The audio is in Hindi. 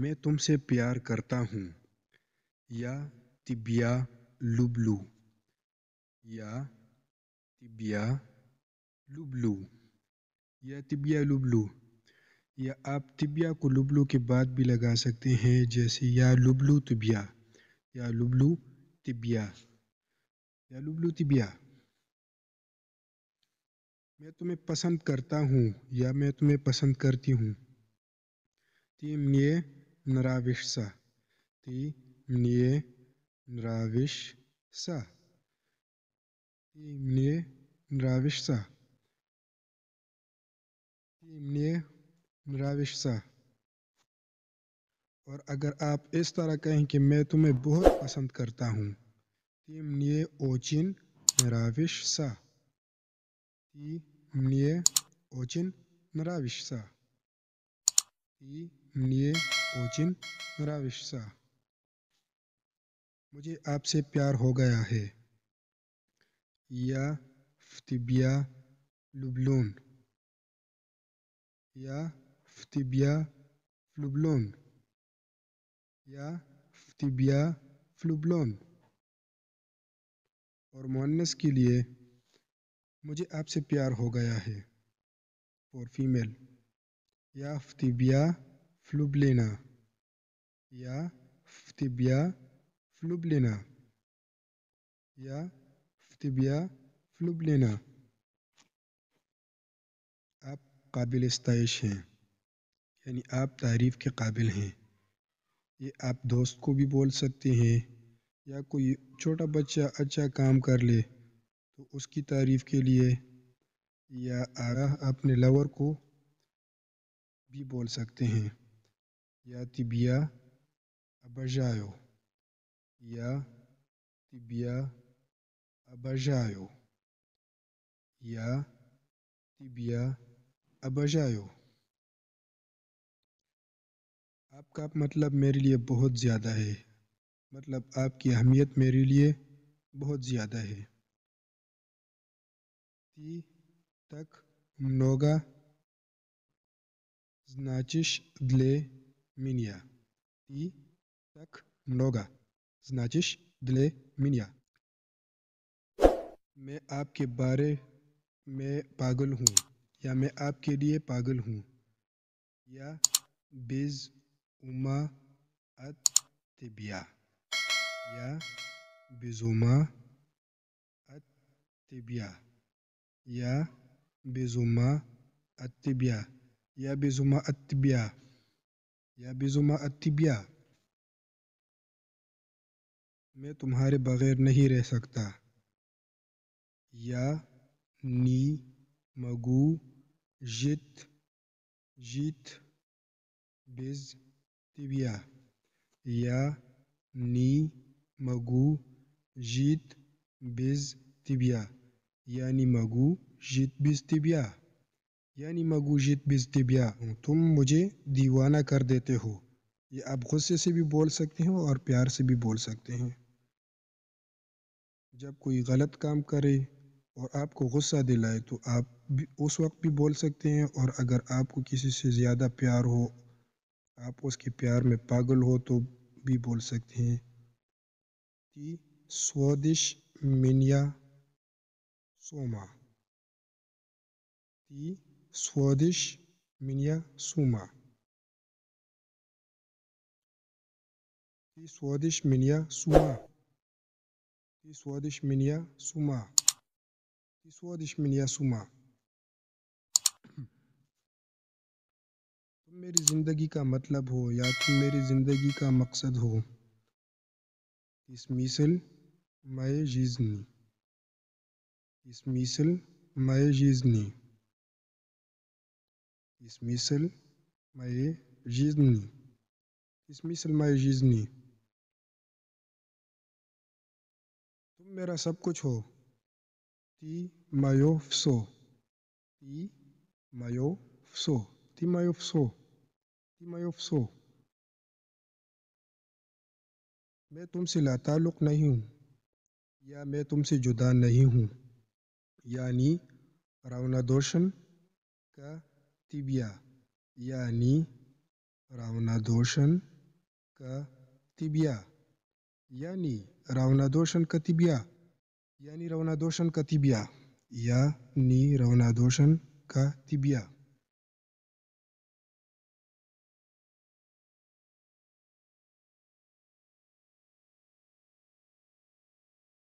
मैं तुमसे प्यार करता हूँ या तिबिया लुबलू या तिबिया लुबलू या तिबिया लुबलू या आप तिबिया को लुबलू के बाद भी लगा सकते हैं जैसे या लुबलू तिबिया या लुबलू तिबिया या लुबलू तिबिया मैं तुम्हें पसंद करता हूँ या मैं तुम्हें पसंद करती हूँ तीन ये नराविष्सा ती म्निये नराविष्सा ती म्निये नराविष्सा ती म्निये नराविष्सा और अगर आप इस तरह कहें कि मैं तुम्हें बहुत पसंद करता हूँ ती म्निये ओचिन नराविष्सा ती म्निये ओचिन नराविष्सा ती म्निये ओजिन राविशा मुझे आपसे प्यार हो गया है या फ्तिबिया लुबलोन या फ्तिबिया फ्लुबलोन या फ्तिबिया फ्लुबलोन और मोनस के लिए मुझे आपसे प्यार हो गया है फॉर फीमेल या फ्तिबिया फ्लुबलेना या ftibya flublina या ftibya flublina आप काबिल स्ताइश हैं यानी आप तारीफ़ के काबिल हैं ये आप दोस्त को भी बोल सकते हैं या कोई छोटा बच्चा अच्छा काम कर ले तो उसकी तारीफ़ के लिए या आरा अपने लवर को भी बोल सकते हैं या तिबिया обожаю. Я тебя обожаю. Я тебя обожаю. आपका मतलब मेरे लिए बहुत ज़्यादा है मतलब आपकी अहमियत मेरे लिए बहुत ज़्यादा है ती तक नोगा जनाचिश दले मिनिया tak mnoga, znaczysz dla mnie. मैं आपके बारे में पागल हूँ या मैं आपके लिए पागल हूँ या बेज उमा अतबिया या बेजुमा अतबिया या बेजुमा अतबिया या बेजुमा अतबिया या बेजुमा अतबिया मैं तुम्हारे बगैर नहीं रह सकता या नी मगु जित जीत बिज तिबिया या नी मगु जीत बिज तिबिया यानी मगू जीत बिज तिबिया यानी मगू जीत बिज तिबिया तुम मुझे दीवाना कर देते हो ये आप गुस्से से भी बोल सकते हैं और प्यार से भी बोल सकते हैं जब कोई गलत काम करे और आपको गुस्सा दिलाए तो आप भी उस वक्त भी बोल सकते हैं और अगर आपको किसी से ज़्यादा प्यार हो आप उसके प्यार में पागल हो तो भी बोल सकते हैं कि स्वदिश मिनिया सोमा ती स्वदिश मिनिया Soma Die Swadesh Minya Suma. Die Swadesh Minya Suma. Die Swadesh Minya Suma. तुम मेरी ज़िंदगी का मतलब हो या तुम मेरी ज़िंदगी का मकसद हो इस मिसल मैं जीजनी इस मिसल मैं जीजनी इस मिसल मैं जीजनी इस मिसल मैं जीजनी मेरा सब कुछ हो ती मायोफसो ती मायोफसो ती मायोफसो ती मायोफसो मैं तुमसे लातालुक नहीं हूँ या मैं तुमसे जुदा नहीं हूँ यानी रावना दोषन का तिबिया यानी रावना दोषन का तिबिया यानी दोषण कतिबिया यानी दोषण कतिबिया यानी रवनादोषण का तिबिया